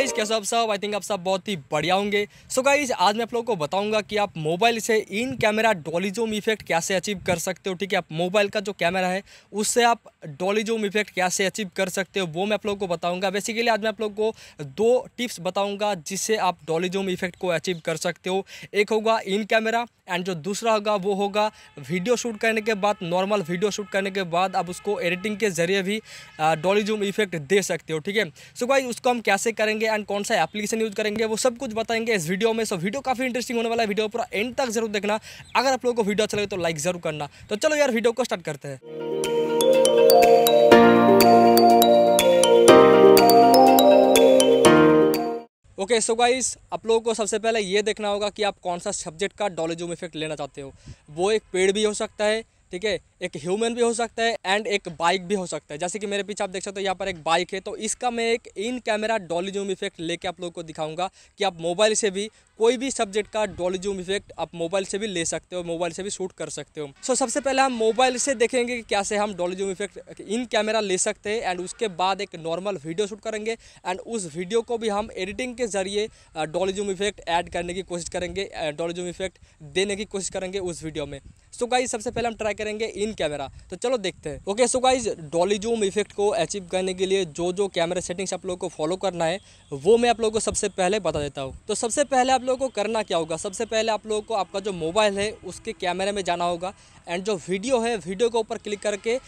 guys कैसे आप सब आई थिंक आप सब बहुत ही बढ़िया होंगे सो so गाइज आज मैं आप लोगों को बताऊंगा कि आप मोबाइल से इन कैमरा डॉलीजोम इफेक्ट कैसे अचीव कर सकते हो ठीक है आप मोबाइल का जो कैमरा है उससे आप डॉलीजोम इफेक्ट कैसे अचीव कर सकते हो वो मैं आप लोगों को बताऊंगा बेसिकली आज मैं आप लोगों को दो टिप्स बताऊँगा जिससे आप डॉलीजोम इफेक्ट को अचीव कर सकते हो एक होगा इन कैमरा एंड जो दूसरा होगा वो होगा वीडियो शूट करने के बाद नॉर्मल वीडियो शूट करने के बाद आप उसको एडिटिंग के ज़रिए भी डॉली जूम इफेक्ट दे सकते हो ठीक है सो भाई उसको हम कैसे करेंगे एंड कौन सा एप्लीकेशन यूज़ करेंगे वो सब कुछ बताएंगे इस वीडियो में सो वीडियो काफ़ी इंटरेस्टिंग होने वाला है वीडियो पूरा एंड तक जरूर देखना अगर आप लोगों को वीडियो अच्छा लगे तो लाइक ज़रूर करना तो चलो यार वीडियो को स्टार्ट करते हैं ओके सो गाइस आप लोगों को सबसे पहले ये देखना होगा कि आप कौन सा सब्जेक्ट का डॉलेजूम इफेक्ट लेना चाहते हो वो एक पेड़ भी हो सकता है ठीक है एक ह्यूमन भी हो सकता है एंड एक बाइक भी हो सकता है जैसे कि मेरे पीछे आप देख सकते हो यहाँ पर एक बाइक है तो इसका मैं एक in camera dolly zoom effect लेके आप लोगों को दिखाऊंगा कि आप मोबाइल से भी कोई भी सब्जेक्ट का डॉली जूम इफेक्ट आप मोबाइल से भी ले सकते हो मोबाइल से भी शूट कर सकते हो सो so, सबसे पहले हम मोबाइल से देखेंगे कि कैसे हम dolly zoom effect in camera ले सकते हैं एंड उसके बाद एक नॉर्मल वीडियो शूट करेंगे एंड उस वीडियो को भी हम एडिटिंग के जरिए डॉली जूम इफेक्ट ऐड करने की कोशिश करेंगे डॉली जूम इफेक्ट देने की कोशिश करेंगे उस वीडियो में सो so, गाइस सबसे पहले हम ट्राई करेंगे इन फिल्म कैमरा तो चलो देखते हैं okay so guys dolly zoom effect को अचीव करने के लिए जो जो कैमरा सेटिंग्स आप लोगों को फॉलो करना है वो मैं आप लोगों को सबसे पहले बता देता हूँ तो सबसे पहले आप लोगों को करना क्या होगा सबसे पहले आप लोगों को आपका जो मोबाइल है उसके कैमरे में जाना होगा एंड जो वीडियो है वीडियो के ऊपर क्लिक करके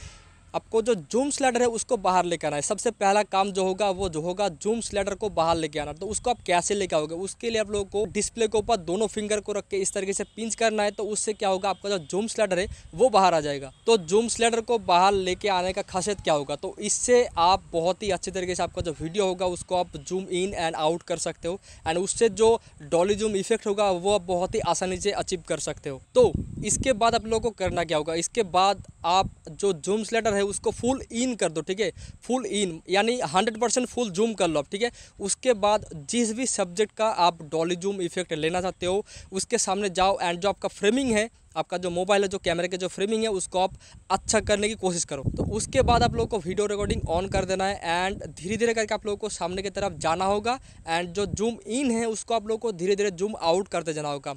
आपको जो जूम स्लाइडर है उसको बाहर लेकर आना है सबसे पहला काम जो होगा वो जो होगा जूम स्लाइडर को बाहर लेके आना तो उसको आप कैसे लेके आओगे उसके लिए आप लोगों को डिस्प्ले के ऊपर दोनों फिंगर को रख के इस तरीके से पिंच करना है तो उससे क्या होगा आपका जो जूम स्लाइडर है वो बाहर आ जाएगा तो जूम स्लाइडर को बाहर लेके आने का खासियत क्या होगा तो इससे आप बहुत ही अच्छे तरीके से आपका जो वीडियो होगा उसको आप जूम इन एंड आउट कर सकते हो एंड उससे जो डॉली जूम इफेक्ट होगा वो आप बहुत ही आसानी से अचीव कर सकते हो तो इसके बाद आप लोगों को करना क्या होगा इसके बाद आप जो जूम स्लेडर है है उसको फुल इन कर दो ठीक है फुल इन यानी हंड्रेड परसेंट फुल जूम कर लो आप ठीक है उसके बाद जिस भी सब्जेक्ट का आप डॉली जूम इफेक्ट लेना चाहते हो उसके सामने जाओ एंड जो आपका फ्रेमिंग है आपका जो मोबाइल है जो कैमरे के जो फ्रेमिंग है उसको आप अच्छा करने की कोशिश करो तो उसके बाद आप लोग को वीडियो रिकॉर्डिंग ऑन कर देना है एंड धीरे धीरे करके आप लोग को सामने की तरफ जाना होगा एंड जो जूम इन है उसको आप लोग को धीरे धीरे जूम आउट करते जाना होगा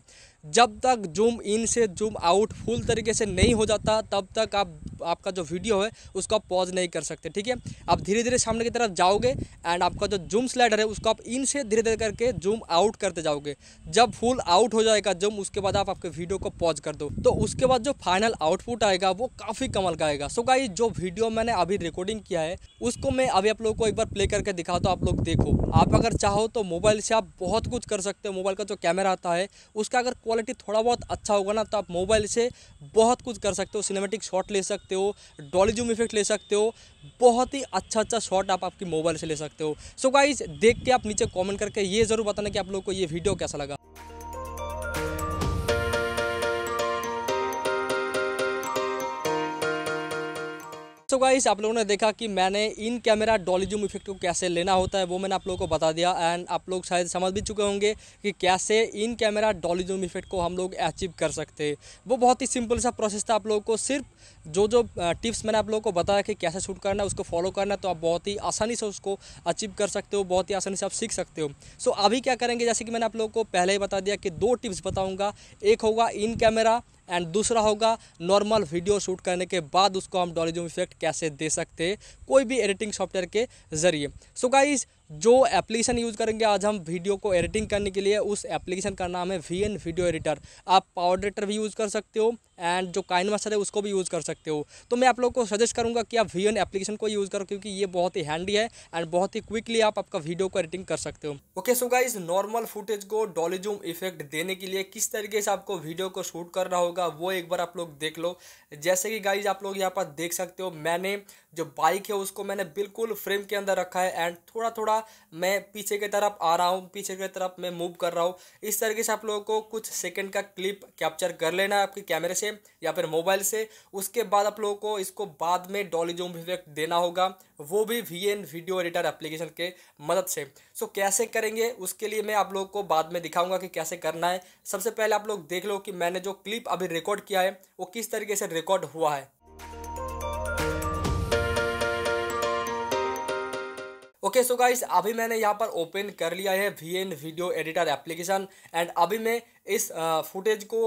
जब तक जूम इन से जूम आउट फुल तरीके से नहीं हो जाता तब तक आप आपका जो वीडियो है उसको आप पॉज नहीं कर सकते ठीक है आप धीरे धीरे सामने की तरफ जाओगे एंड आपका जो जूम स्लाइडर है उसको आप इन से धीरे धीरे करके जूम आउट करते जाओगे जब फुल आउट हो जाएगा जूम उसके बाद आप आपके वीडियो को पॉज कर दो दो तो, तो उसके बाद जो फाइनल आउटपुट आएगा वो काफ़ी कमल का आएगा सो गाइस जो वीडियो मैंने अभी रिकॉर्डिंग किया है उसको मैं अभी आप लोग को एक बार प्ले करके दिखाता तो आप लोग देखो आप अगर चाहो तो मोबाइल से आप बहुत कुछ कर सकते हो मोबाइल का जो कैमरा आता है उसका अगर क्वालिटी थोड़ा बहुत अच्छा होगा ना तो आप मोबाइल से बहुत कुछ कर सकते हो सिनेमेटिक शॉट ले सकते हो डॉली जूम इफेक्ट ले सकते हो बहुत ही अच्छा अच्छा शॉट आप आपकी मोबाइल से ले सकते हो सो गाइज देख के आप नीचे कॉमेंट करके ये ज़रूर बताना कि आप लोग को ये वीडियो कैसा लगा दोस्तों गाइस आप लोगों ने देखा कि मैंने in camera dolly zoom effect को कैसे लेना होता है वो मैंने आप लोगों को बता दिया एंड आप लोग शायद समझ भी चुके होंगे कि कैसे in camera dolly zoom effect को हम लोग अचीव कर सकते हैं वो बहुत ही सिंपल सा प्रोसेस था आप लोगों को सिर्फ जो जो टिप्स मैंने आप लोगों को बताया कि कैसे शूट करना है उसको फॉलो करना तो आप बहुत ही आसानी से उसको अचीव कर सकते हो बहुत ही आसानी से आप सीख सकते हो सो अभी क्या करेंगे जैसे कि मैंने आप लोगों को पहले ही बता दिया कि दो टिप्स बताऊँगा एक होगा इन कैमरा एंड दूसरा होगा नॉर्मल वीडियो शूट करने के बाद उसको हम डॉलीजूम इफेक्ट कैसे दे सकते हैं कोई भी एडिटिंग सॉफ्टवेयर के ज़रिए सो गाइज़ जो एप्लीकेशन यूज़ करेंगे आज हम वीडियो को एडिटिंग करने के लिए उस एप्लीकेशन का नाम है वी एन वीडियो एडिटर आप पावर एडिटर भी यूज़ कर सकते हो एंड जो काइन मास्टर है उसको भी यूज़ कर सकते हो तो मैं आप लोगों को सजेस्ट करूँगा कि आप वी एन एप्लीकेशन को यूज़ करो क्योंकि ये बहुत ही हैंडी है एंड बहुत ही क्विकली आप आपका वीडियो को एडिटिंग कर सकते हो okay so guys normal footage को डॉलीजूम इफेक्ट देने के लिए किस तरीके से आपको वीडियो को शूट करना होगा वो एक बार आप लोग देख लो जैसे कि गाइज आप लोग यहाँ पर देख सकते हो मैंने जो बाइक है उसको मैंने बिल्कुल फ्रेम के अंदर रखा है एंड थोड़ा थोड़ा होगा मैं पीछे की तरफ आ रहा हूँ पीछे की तरफ मैं मूव कर रहा हूँ इस तरीके से आप लोगों को कुछ सेकेंड का क्लिप कैप्चर कर लेना है आपके कैमरे से या फिर मोबाइल से उसके बाद आप लोगों को इसको बाद में डॉली जूम इफेक्ट देना होगा वो भी वी वीडियो एडिटर एप्लीकेशन के मदद से सो कैसे करेंगे उसके लिए मैं आप लोगों को बाद में दिखाऊंगा कि कैसे करना है सबसे पहले आप लोग देख लो कि मैंने जो क्लिप अभी रिकॉर्ड किया है वो किस तरीके से रिकॉर्ड हुआ है ओके सो गाइस अभी मैंने यहाँ पर ओपन कर लिया है V N video editor application and अभी मैं इस फुटेज को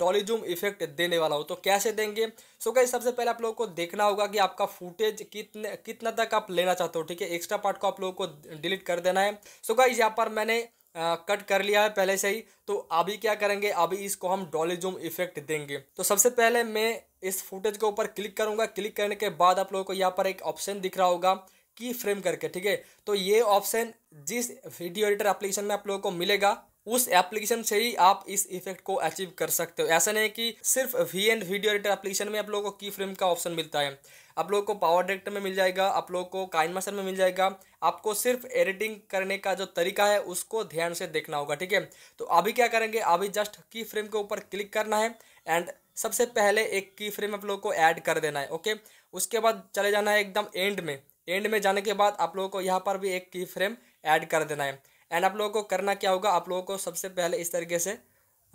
डॉली जूम इफेक्ट देने वाला हूँ तो कैसे देंगे सो so गाइस सबसे पहले आप लोगों को देखना होगा कि आपका फुटेज कितने कितना तक आप लेना चाहते हो ठीक है एक्स्ट्रा पार्ट को आप लोगों को डिलीट कर देना है सो so गाइस यहाँ पर मैंने कट कर लिया है पहले से ही तो अभी क्या करेंगे अभी इसको हम डॉली जूम इफेक्ट देंगे तो सबसे पहले मैं इस फुटेज के ऊपर क्लिक करूंगा क्लिक करने के बाद आप लोगों को यहाँ पर एक ऑप्शन दिख रहा होगा की फ्रेम करके ठीक है तो ये ऑप्शन जिस वीडियो एडिटर एप्लीकेशन में आप लोगों को मिलेगा उस एप्लीकेशन से ही आप इस इफेक्ट को अचीव कर सकते हो ऐसा नहीं कि सिर्फ V N video editor application में आप लोगों को की फ्रेम का ऑप्शन मिलता है आप लोगों को पावर डायरेक्टर में मिल जाएगा आप लोगों को काइनमास्टर में मिल जाएगा आपको सिर्फ एडिटिंग करने का जो तरीका है उसको ध्यान से देखना होगा ठीक है तो अभी क्या करेंगे अभी जस्ट की फ्रेम के ऊपर क्लिक करना है एंड सबसे पहले एक की फ्रेम आप लोगों को ऐड कर देना है ओके उसके बाद चले जाना है एकदम एंड में एंड में जाने के बाद आप लोगों को यहाँ पर भी एक की फ्रेम ऐड कर देना है एंड आप लोगों को करना क्या होगा आप लोगों को सबसे पहले इस तरीके से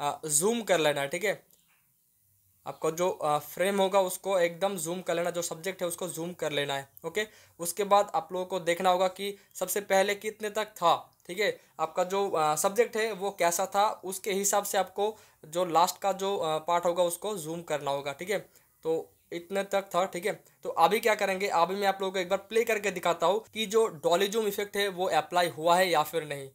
जूम कर लेना है ठीक है आपको जो फ्रेम होगा उसको एकदम जूम कर लेना जो सब्जेक्ट है उसको जूम कर लेना है ओके उसके बाद आप लोगों को देखना होगा कि सबसे पहले कितने तक था ठीक है आपका जो सब्जेक्ट है वो कैसा था उसके हिसाब से आपको जो लास्ट का जो पार्ट होगा उसको जूम करना होगा ठीक है तो इतने तक था ठीक है तो अभी क्या करेंगे अभी मैं आप लोगों को एक बार प्ले करके दिखाता हूँ कि जो डॉलीजूम इफेक्ट है वो अप्लाई हुआ है या फिर नहीं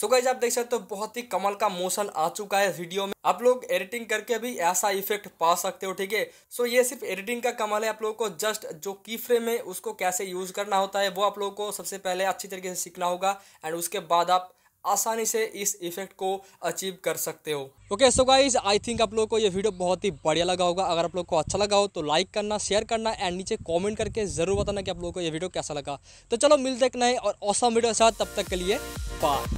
सो so गाइज आप देख सकते हो बहुत ही कमल का मोशन आ चुका है वीडियो में आप लोग एडिटिंग करके भी ऐसा इफेक्ट पा सकते हो ठीक है सो ये सिर्फ एडिटिंग का कमाल है आप लोगों को जस्ट जो की फ्रेम है उसको कैसे यूज करना होता है वो आप लोगों को सबसे पहले अच्छी तरीके से सीखना होगा एंड उसके बाद आप आसानी से इस इफेक्ट को अचीव कर सकते हो okay so guys I think आप लोगों को ये वीडियो बहुत ही बढ़िया लगा होगा अगर आप लोग को अच्छा लगा हो तो लाइक करना शेयर करना एंड नीचे कमेंट करके ज़रूर बताना कि आप लोगों को ये वीडियो कैसा लगा तो चलो मिलते एक नए और औसम वीडियो के साथ तब तक के लिए पा